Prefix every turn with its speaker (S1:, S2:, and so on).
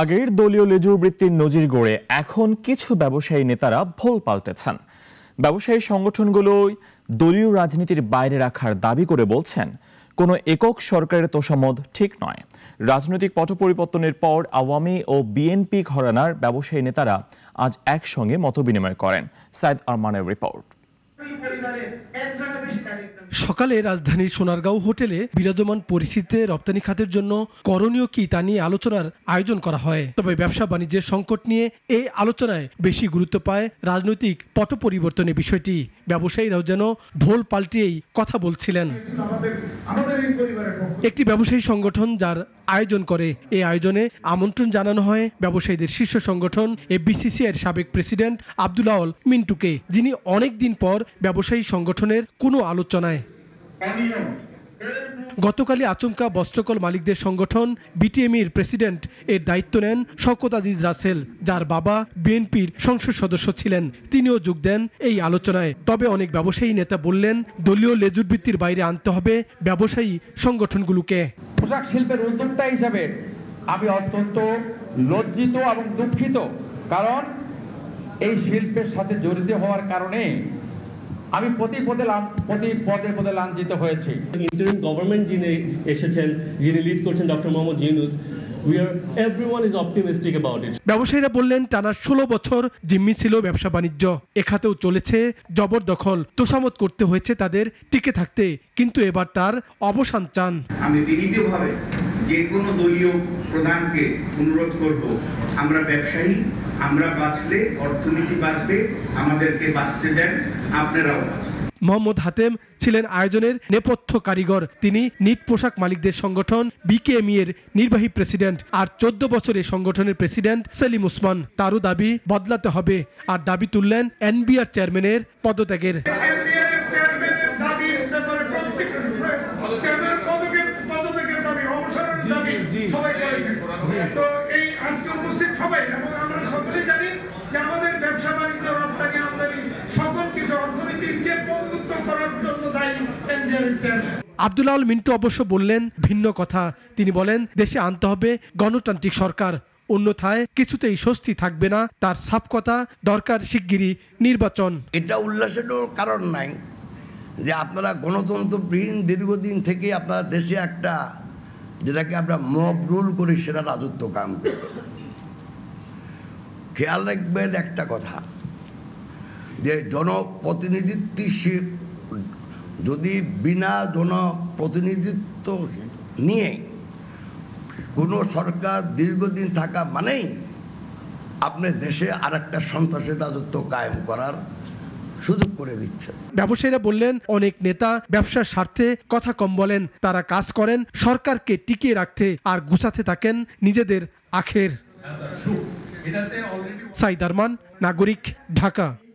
S1: আগের দলীয় লেজু বৃত্তির নজির গড়ে এখন কিছু ব্যবসায়ী নেতারা ভোল পাল্টেছেন ব্যবসায়ী সংগঠনগুলো দলীয় রাজনীতির বাইরে রাখার দাবি করে বলছেন কোনো একক সরকারের তোষামদ ঠিক নয় রাজনৈতিক পট পরিবর্তনের পর আওয়ামী ও বিএনপি ঘরানার ব্যবসায়ী নেতারা আজ একসঙ্গে মতবিনিময় করেন সাইদ আরমানের রিপোর্ট সকালে রাজধানীর সোনারগাঁও হোটেলে বিরাজমান পরিস্থিতিতে রপ্তানি খাতের জন্য করণীয় কি তা নিয়ে আলোচনার আয়োজন করা হয় তবে ব্যবসা বাণিজ্যের সংকট নিয়ে এই আলোচনায় বেশি গুরুত্ব পায় রাজনৈতিক পট পরিবর্তনের বিষয়টি ব্যবসায়ীরাও যেন ভোল পাল্টিয়েই কথা বলছিলেন একটি ব্যবসায়ী সংগঠন যার আয়োজন করে এই আয়োজনে আমন্ত্রণ জানানো হয় ব্যবসায়ীদের শীর্ষ সংগঠন এফবিসিসিআইয়ের সাবেক প্রেসিডেন্ট আবদুল্লাউল মিন্টুকে যিনি অনেক দিন পর ব্যবসায়ী সংগঠনের কোনো আলোচনা আলোচনায় গতকালই আচমকা বস্ত্রকল মালিকদের সংগঠন বিটিএমির প্রেসিডেন্ট এর দায়িত্ব নেন শওকত আজিজ রাসেল যার বাবা বিএনপির সংসদ সদস্য ছিলেন তিনিও যোগ দেন এই আলোচনায় তবে অনেক ব্যবসায়ী নেতা বললেন দলীয় লেজুটবৃত্তির বাইরে আনতে হবে ব্যবসায়ী সংগঠনগুলোকে পোশাক শিল্পের উদ্যোক্তা হিসাবে আমি অত্যন্ত লজ্জিত এবং দুঃখিত কারণ এই শিল্পের সাথে জড়িত হওয়ার কারণে আমি প্রতি পদে প্রতি পদে পদে লাঞ্ছিত হয়েছি ইন্টারিম গভর্নমেন্ট যিনি এসেছেন যিনি লিড করছেন ডক্টর মোহাম্মদ জিনুস ব্যবসায়ীরা বললেন টানা ষোলো বছর জিম্মি ছিল ব্যবসা বাণিজ্য এখাতেও চলেছে জবরদখল তোষামত করতে হয়েছে তাদের টিকে থাকতে কিন্তু এবার তার অবসান চান আমি
S2: বিনীতভাবে যে কোনো দলীয় প্রধানকে অনুরোধ করব আমরা ব্যবসায়ী আমরা বাঁচলে অর্থনীতি বাঁচবে আমাদেরকে বাঁচতে দেন আপনারাও বাঁচবেন
S1: মোহাম্মদ হাতেম ছিলেন আয়োজনের নেপথ্য কারিগর তিনি নিট পোশাক মালিকদের সংগঠন বিকেএমই e এর নির্বাহী প্রেসিডেন্ট আর চোদ্দ বছরের সংগঠনের প্রেসিডেন্ট সেলিম ওসমান তারও দাবি বদলাতে হবে আর দাবি তুললেন এনবিআর চেয়ারম্যানের পদত্যাগের পদত্যাগের আব্দুল আল মিন্টু অবশ্য বললেন ভিন্ন কথা তিনি বলেন দেশে আনতে হবে গণতান্ত্রিক সরকার অন্যথায় কিছুতেই স্বস্তি থাকবে না তার সাফ কথা দরকার শিগগিরই নির্বাচন
S2: এটা উল্লাসের কারণ নাই
S1: যে আপনারা গণতন্ত্রবিহীন দীর্ঘদিন
S2: থেকে আপনারা দেশে একটা যেটাকে আমরা মব রুল করি সেটা রাজত্ব কাম করবে খেয়াল রাখবেন একটা কথা যে জনপ্রতিনিধিত্ব যদি বিনা জনপ্রতিনিধিত্ব নিয়ে কোনো সরকার দীর্ঘদিন থাকা মানেই আপনি দেশে আরেকটা সন্ত্রাসের রাজত্ব কায়েম করার সুযোগ
S1: করে দিচ্ছে ব্যবসায়ীরা বললেন অনেক নেতা ব্যবসার স্বার্থে কথা কম বলেন তারা কাজ করেন সরকারকে টিকিয়ে রাখতে আর গুছাতে থাকেন নিজেদের আখের সাইদারমান নাগরিক ঢাকা